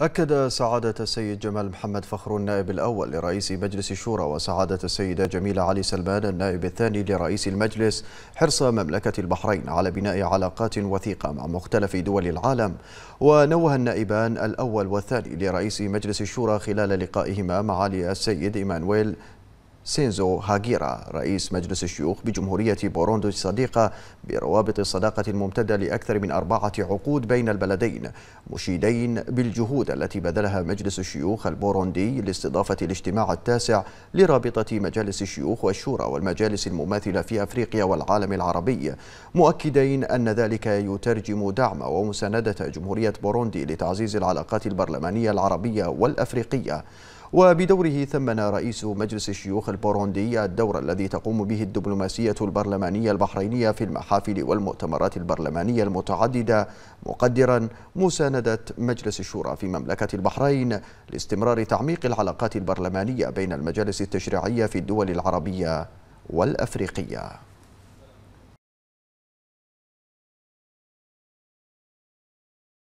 أكد سعادة السيد جمال محمد فخر النائب الأول لرئيس مجلس الشورى وسعادة السيدة جميلة علي سلمان النائب الثاني لرئيس المجلس حرص مملكة البحرين على بناء علاقات وثيقة مع مختلف دول العالم ونوه النائبان الأول والثاني لرئيس مجلس الشورى خلال لقائهما معالي السيد إيمانويل سينزو هاجيرا رئيس مجلس الشيوخ بجمهورية بوروندو الصديقة بروابط الصداقة الممتدة لأكثر من أربعة عقود بين البلدين مشيدين بالجهود التي بذلها مجلس الشيوخ البوروندي لاستضافة الاجتماع التاسع لرابطة مجالس الشيوخ والشورى والمجالس المماثلة في أفريقيا والعالم العربي مؤكدين أن ذلك يترجم دعم ومساندة جمهورية بوروندي لتعزيز العلاقات البرلمانية العربية والأفريقية وبدوره ثمن رئيس مجلس الشيوخ البوروندي الدور الذي تقوم به الدبلوماسية البرلمانية البحرينية في المحافل والمؤتمرات البرلمانية المتعددة مقدرا مساندة مجلس الشورى في مملكة البحرين لاستمرار تعميق العلاقات البرلمانية بين المجالس التشريعية في الدول العربية والأفريقية